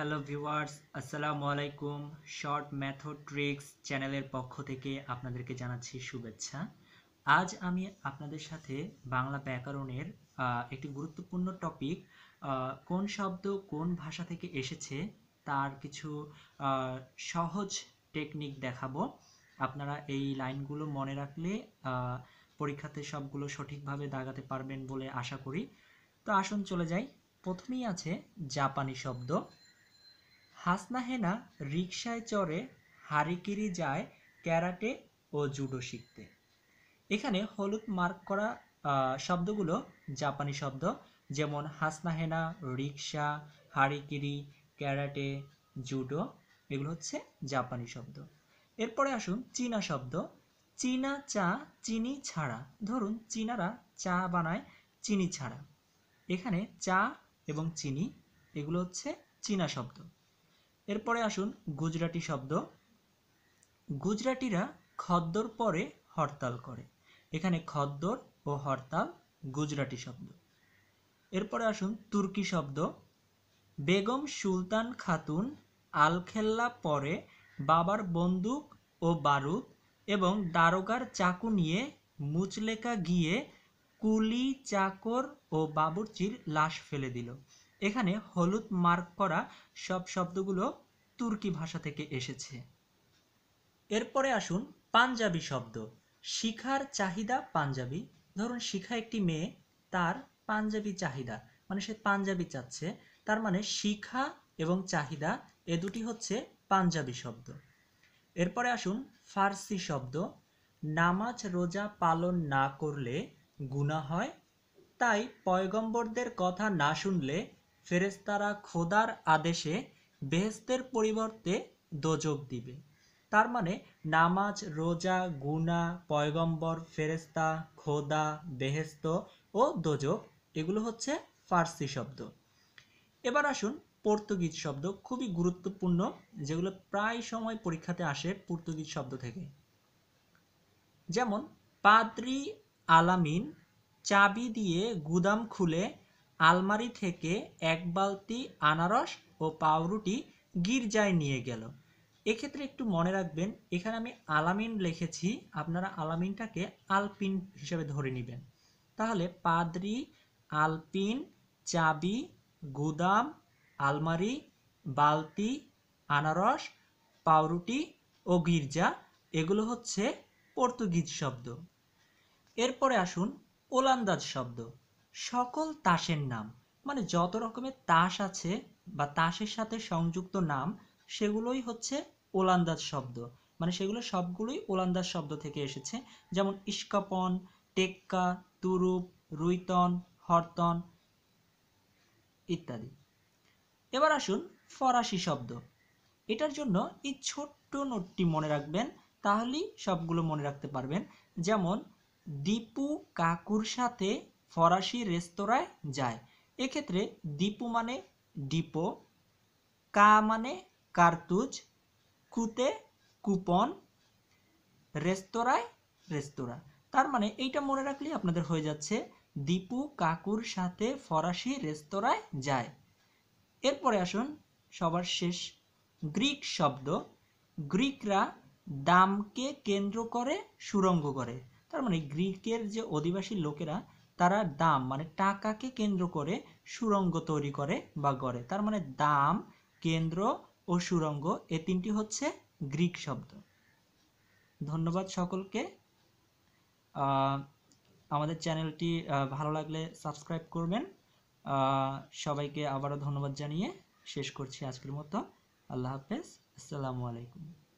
hello viewers আসসালামু আলাইকুম short method tricks চ্যানেলের পক্ষ থেকে আপনাদেরকে জানাচ্ছি শুভেচ্ছা আজ আমি আপনাদের সাথে বাংলা ব্যাকরণের একটি গুরুত্বপূর্ণ টপিক কোন শব্দ কোন ভাষা থেকে এসেছে তার কিছু সহজ টেকনিক দেখাবো আপনারা এই লাইনগুলো মনে রাখলে পরীক্ষাতে সবগুলো সঠিকভাবে দাগাতে পারবেন বলে আশা করি তো আসুন চলে যাই প্রথমেই আছে জাপানি শব্দ হাসনা হেনা রিকশায় চড়ে হারিকিরি যায় ক্যারাটে ও জুডো শিখতে এখানে হলুদ মার্ক করা শব্দগুলো জাপানি শব্দ যেমন হাসনা হেনা রিকশা হারিকিরি ক্যারাটে জুডো এগুলো হচ্ছে জাপানি শব্দ এরপরে আসুন চীনা শব্দ চীনা চা চিনি ছাড়া ধরুন চীনারা চা বানায় চিনি ছাড়া এখানে চা এবং চিনি এগুলো হচ্ছে চীনা শব্দ এরপরে আসুন গুজরাটি শব্দ গুজরাটিরা খদ্দর পরে হরতাল করে এখানে খদ্দর ও হরতাল গুজরাটি শব্দ এরপরে আসুন তুর্কি শব্দ বেগম সুলতান খাতুন আলখেল্লা পরে বাবার বন্দুক ও বারুদ এবং দারোগার চাকু নিয়ে মুচলেকা গিয়ে কুলি চাকর ও বাবুর্চির লাশ ফেলে দিল এখানে হলুদ মার্ক করা সব শব্দগুলো তুর্কি ভাষা থেকে এসেছে এরপরে আসুন পাঞ্জাবি শব্দ শিখার চাহিদা পাঞ্জাবি ধরুন শিখা একটি মেয়ে তার পাঞ্জাবি চাহিদা মানে সে পাঞ্জাবি চাচ্ছে তার মানে শিখা এবং চাহিদা এ দুটি হচ্ছে পাঞ্জাবি শব্দ এরপরে আসুন ফার্সি শব্দ নামাজ রোজা পালন না করলে গুণা হয় তাই পয়গম্বরদের কথা না শুনলে ফেরেস্তারা খোদার আদেশে বেহেস্তের পরিবর্তে দোজক দিবে তার মানে নামাজ রোজা গুনা পয়গম্বর ফেরেস্তা খোদা বেহেস্ত ও দোজক এগুলো হচ্ছে ফার্সি শব্দ এবার আসুন পর্তুগিজ শব্দ খুবই গুরুত্বপূর্ণ যেগুলো প্রায় সময় পরীক্ষাতে আসে পর্তুগিজ শব্দ থেকে যেমন পাদ্রি আলামিন চাবি দিয়ে গুদাম খুলে আলমারি থেকে এক বালতি আনারস ও পাউরুটি গির্জায় নিয়ে গেল এক্ষেত্রে একটু মনে রাখবেন এখানে আমি আলামিন লিখেছি আপনারা আলামিনটাকে আলপিন হিসেবে ধরে নেবেন তাহলে পাদ্রি আলপিন চাবি গুদাম আলমারি বালতি আনারস পাউরুটি ও গির্জা এগুলো হচ্ছে পর্তুগিজ শব্দ এরপরে আসুন ওলান্দাজ শব্দ সকল তাসের নাম মানে যত রকমের তাস আছে বা তাসের সাথে সংযুক্ত নাম সেগুলোই হচ্ছে ওলান্দাজ শব্দ মানে সেগুলো সবগুলোই ওলান্দাজ শব্দ থেকে এসেছে যেমন ইস্কাপন টেক্কা তুরুপ রুইতন হরতন ইত্যাদি এবার আসুন ফরাসি শব্দ এটার জন্য এই ছোট্ট নোটটি মনে রাখবেন তাহলেই সবগুলো মনে রাখতে পারবেন যেমন দীপু কাকুর সাথে ফরাসি রেস্তোরাঁয় যায় এক্ষেত্রে দীপু মানে ডিপো কা মানে কার্তুজ কুতে কুপন রেস্তোরাঁয় রেস্তোরাঁ তার মানে এইটা মনে রাখলে আপনাদের হয়ে যাচ্ছে দীপু কাকুর সাথে ফরাসি রেস্তোরাঁয় যায় এরপরে আসুন সবার শেষ গ্রিক শব্দ গ্রিকরা দামকে কেন্দ্র করে সুরঙ্গ করে তার মানে গ্রিকের যে অধিবাসী লোকেরা তারা দাম মানে টাকাকে কেন্দ্র করে সুরঙ্গ তৈরি করে বা গড়ে তার মানে দাম কেন্দ্র ও সুরঙ্গ এ তিনটি হচ্ছে গ্রিক শব্দ ধন্যবাদ সকলকে আমাদের চ্যানেলটি ভালো লাগলে সাবস্ক্রাইব করবেন সবাইকে আবারও ধন্যবাদ জানিয়ে শেষ করছি আজকের মতো আল্লাহ হাফেজ আসসালামু আলাইকুম